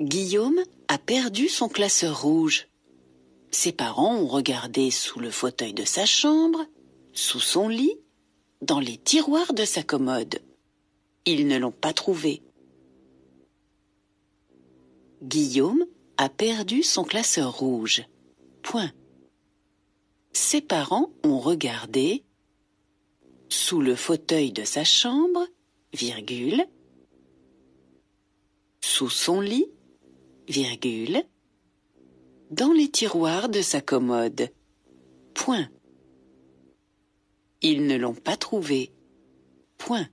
Guillaume a perdu son classeur rouge. Ses parents ont regardé sous le fauteuil de sa chambre, sous son lit, dans les tiroirs de sa commode. Ils ne l'ont pas trouvé. Guillaume a perdu son classeur rouge. Point. Ses parents ont regardé sous le fauteuil de sa chambre, virgule, sous son lit, virgule, dans les tiroirs de sa commode. Point. Ils ne l'ont pas trouvé. Point.